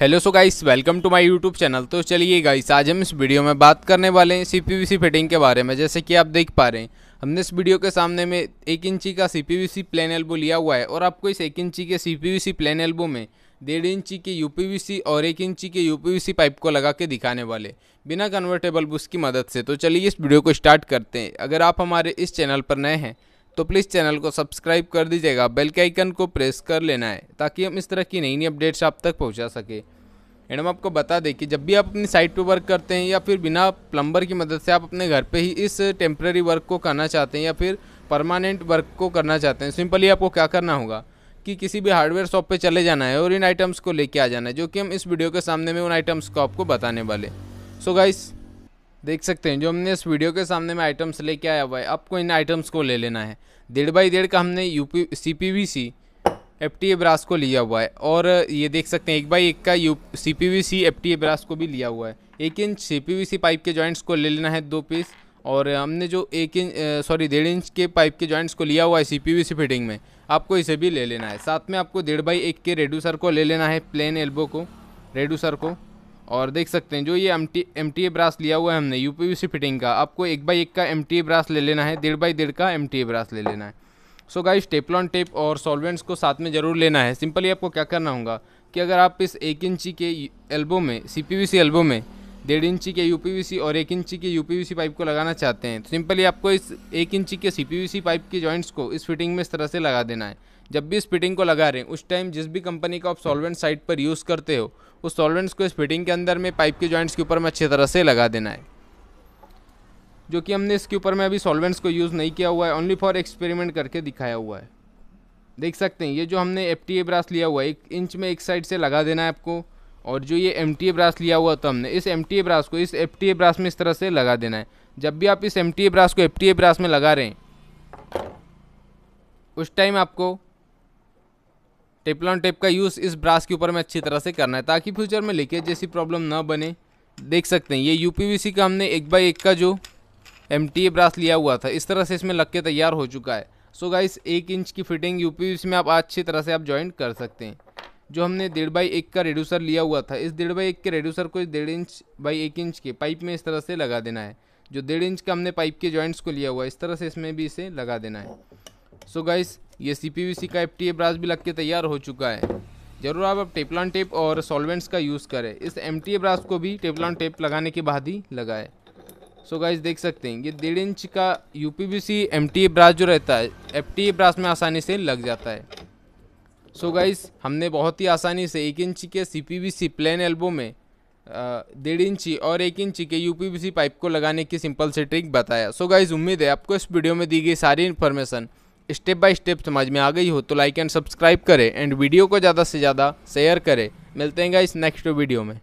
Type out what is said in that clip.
hello so guys welcome to my YouTube channel तो चलिए guys आज हम इस वीडियो में बात करने वाले हैं सीपीवीसी फिटिंग के बारे में जैसे कि आप देख पा रहे हैं हमने इस वीडियो के सामने में एक इंची का सीपीवीसी प्लेन एल्बो लिया हुआ है और आपको इस एक इंची के सीपीवीसी प्लेन एल्बो में डेढ़ इंची के यू और एक इंची के यू पाइप को लगा के दिखाने वाले बिना कन्वर्टेबल बुस की मदद से तो चलिए इस वीडियो को स्टार्ट करते हैं अगर आप हमारे इस चैनल पर नए हैं तो प्लीज़ चैनल को सब्सक्राइब कर दीजिएगा बेल के आइकन को प्रेस कर लेना है ताकि हम इस तरह की नई नई अपडेट्स आप तक पहुँचा सके एंड हम आपको बता दें कि जब भी आप अपनी साइट पर वर्क करते हैं या फिर बिना प्लम्बर की मदद से आप अपने घर पर ही इस टेम्प्रेरी वर्क को करना चाहते हैं या फिर परमानेंट वर्क को करना चाहते हैं सिंपली आपको क्या करना होगा कि किसी भी हार्डवेयर शॉप पे चले जाना है और इन आइटम्स को लेके आ जाना है जो कि हम इस वीडियो के सामने में उन आइटम्स को आपको बताने वाले सो so गाइस देख सकते हैं जो हमने इस वीडियो के सामने में आइटम्स लेके आया हुआ है आपको इन आइटम्स को ले लेना है डेढ़ बाई डेढ़ का हमने U P C P V C F T A brass को लिया हुआ है और ये देख सकते हैं एक बाई एक का U C P V C F T A brass को भी लिया हुआ है एक inch C P V C pipe के जॉइंट्स को ले लेना है दो पीस और हमने जो एक इंच सॉरी डेढ़ इंच के पाइप के जॉइंट्स को लिया हुआ है C P V C fitting में आपको इसे भी ले लेना है साथ में आपको डेढ़ बाई एक के रेडूसर को ले लेना है प्लेन एल्बो को रेडूसर को और देख सकते हैं जो ये M T M T A brass लिया हुआ है हमने यू पी सी फिटिंग का आपको एक बाई एक का एम टी ए ब्रास ले लेना है डेढ़ बाई डेढ़ का एम टी ए ब्रास ले लेना है सो गाइस टेपलॉन टेप और सॉल्वेंट्स को साथ में ज़रूर लेना है सिंपली आपको क्या करना होगा कि अगर आप इस एक इंची के एल्बो में C P V C elbow में डेढ़ इंची के यू पी वी सी और एक इंची के U P V C pipe को लगाना चाहते हैं तो सिंपली आपको इस एक इंची के C P V C pipe के जॉइंट्स को इस फिटिंग में इस तरह से लगा देना है जब भी इस फिटिंग को लगा रहे हैं उस टाइम जिस भी कंपनी का आप सॉल्वेंट साइट पर यूज़ करते हो उस सॉल्वेंट्स को इस फिटिंग के अंदर में पाइप के जॉइंट्स के ऊपर में अच्छी तरह से लगा देना है जो कि हमने इसके ऊपर में अभी सॉल्वेंट्स को यूज़ नहीं किया हुआ है ओनली फॉर एक्सपेरिमेंट करके दिखाया हुआ है देख सकते हैं ये जो हमने एफ टी ए ब्रास लिया हुआ है एक इंच में एक साइड से लगा देना है आपको और जो ये एम टी ए ब्रास लिया हुआ था हमने इस एम टी ए ब्रास को इस एफ टी ए ब्रास में इस तरह से लगा देना है जब भी आप इस एम टी ए ब्रास को एफ टी ए ब्रास में लगा रहे हैं उस टाइम आपको टेपलॉन टेप का यूज़ इस ब्रास के ऊपर में अच्छी तरह से करना है ताकि फ्यूचर में लीकेज जैसी प्रॉब्लम ना बने देख सकते हैं ये यू का हमने एक बाई एक का जो एम ब्रास लिया हुआ था इस तरह से इसमें लग के तैयार हो चुका है सो so गाइस एक इंच की फिटिंग यू में आप अच्छी तरह से आप ज्वाइन कर सकते हैं जो हमने डेढ़ बाई एक का रेड्यूसर लिया हुआ था इस डेढ़ बाई एक के रेड्यूसर को इस डेढ़ इंच बाई एक इंच के पाइप में इस तरह से लगा देना है जो डेढ़ इंच का हमने पाइप के जॉइंट्स को लिया हुआ है इस तरह से इसमें भी इसे लगा देना है सो so गाइस ये सी का एफ टी ब्रास भी लग के तैयार हो चुका है ज़रूर आप अब टेपलॉन टेप और सॉल्वेंट्स का यूज़ करें इस एम टी ब्रास को भी टेपलॉन टेप लगाने के बाद ही लगाएं सो so गाइज देख सकते हैं ये डेढ़ इंच का U P B C M T brass जो रहता है एफ टी ब्रास में आसानी से लग जाता है सो so गाइज हमने बहुत ही आसानी से एक इंच के C P V C plain elbow में डेढ़ इंची और एक इंची के U P B C pipe को लगाने की सिंपल से ट्रिक बताया सो so गाइज उम्मीद है आपको इस वीडियो में दी गई सारी इन्फॉर्मेशन स्टेप बाय स्टेप समझ में आ गई हो तो लाइक एंड सब्सक्राइब करें एंड वीडियो को ज़्यादा से ज़्यादा शेयर करें मिलते हैं इस नेक्स्ट वीडियो में